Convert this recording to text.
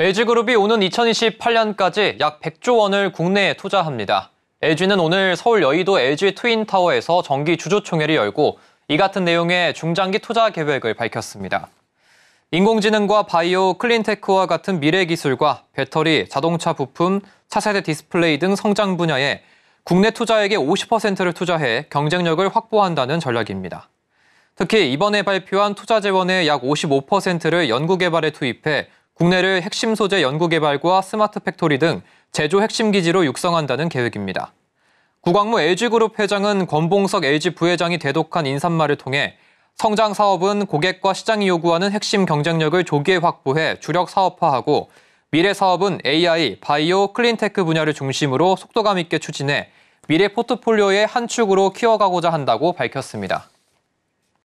LG그룹이 오는 2028년까지 약 100조 원을 국내에 투자합니다. LG는 오늘 서울 여의도 LG 트윈타워에서 정기 주주총회를 열고 이 같은 내용의 중장기 투자 계획을 밝혔습니다. 인공지능과 바이오, 클린테크와 같은 미래 기술과 배터리, 자동차 부품, 차세대 디스플레이 등 성장 분야에 국내 투자액의 50%를 투자해 경쟁력을 확보한다는 전략입니다. 특히 이번에 발표한 투자 재원의 약 55%를 연구개발에 투입해 국내를 핵심 소재 연구개발과 스마트 팩토리 등 제조 핵심 기지로 육성한다는 계획입니다. 구광무 LG그룹 회장은 권봉석 LG 부회장이 대독한 인사말을 통해 성장 사업은 고객과 시장이 요구하는 핵심 경쟁력을 조기에 확보해 주력 사업화하고 미래 사업은 AI, 바이오, 클린테크 분야를 중심으로 속도감 있게 추진해 미래 포트폴리오의 한 축으로 키워가고자 한다고 밝혔습니다.